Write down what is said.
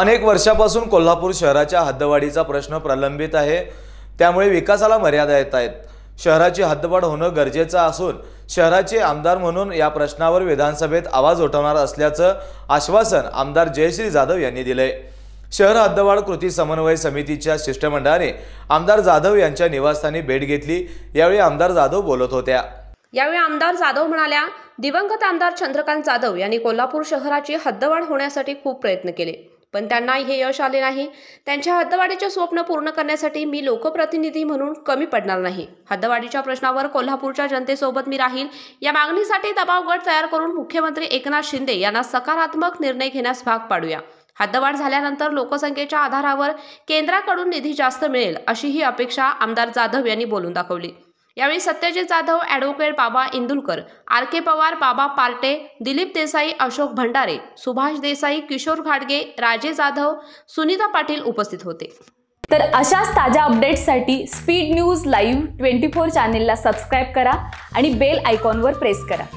अनेक वर्षापासून कोल्हापूर शहराच्या हद्दवाढीचा प्रश्न प्रलंबित आहे त्यामुळे विकासाला मर्यादा येत आहेत शहराची हद्दवाढ होणं गरजेचं असून शहराचे आमदार म्हणून या प्रश्नावर विधानसभेत आवाज उठवणार असल्याचं आश्वासन आमदार जयश्री जाधव यांनी दिलंय शहर हद्दवाढ कृती समन्वय समितीच्या शिष्टमंडळाने आमदार जाधव यांच्या निवासस्थानी भेट घेतली यावेळी आमदार जाधव बोलत होत्या यावेळी आमदार जाधव म्हणाल्या दिवंगत आमदार चंद्रकांत जाधव यांनी कोल्हापूर शहराची हद्दवाढ होण्यासाठी खूप प्रयत्न केले पण त्यांना हे यश आले नाही त्यांच्या हद्दवाडीचे स्वप्न पूर्ण करण्यासाठी मी लोकप्रतिनिधी म्हणून कमी पडणार नाही हद्दवाढीच्या प्रश्नावर कोल्हापूरच्या जनतेसोबत मी राहील या मागणीसाठी दबाव गट तयार करून मुख्यमंत्री एकनाथ शिंदे यांना सकारात्मक निर्णय घेण्यास भाग पाडूया हद्दवाढ झाल्यानंतर लोकसंख्येच्या आधारावर केंद्राकडून निधी जास्त मिळेल अशी ही अपेक्षा आमदार जाधव यांनी बोलून दाखवली यावेळी सत्यजित जाधव ॲडव्होकेट बाबा इंदुलकर आर के पवार बाबा पार्टे दिलीप देसाई अशोक भंडारे सुभाष देसाई किशोर घाडगे राजे जाधव सुनीता पाटील उपस्थित होते तर अशाच ताज्या अपडेट्ससाठी speed news live twenty four चॅनेलला सबस्क्राईब करा आणि बेल आयकॉनवर प्रेस करा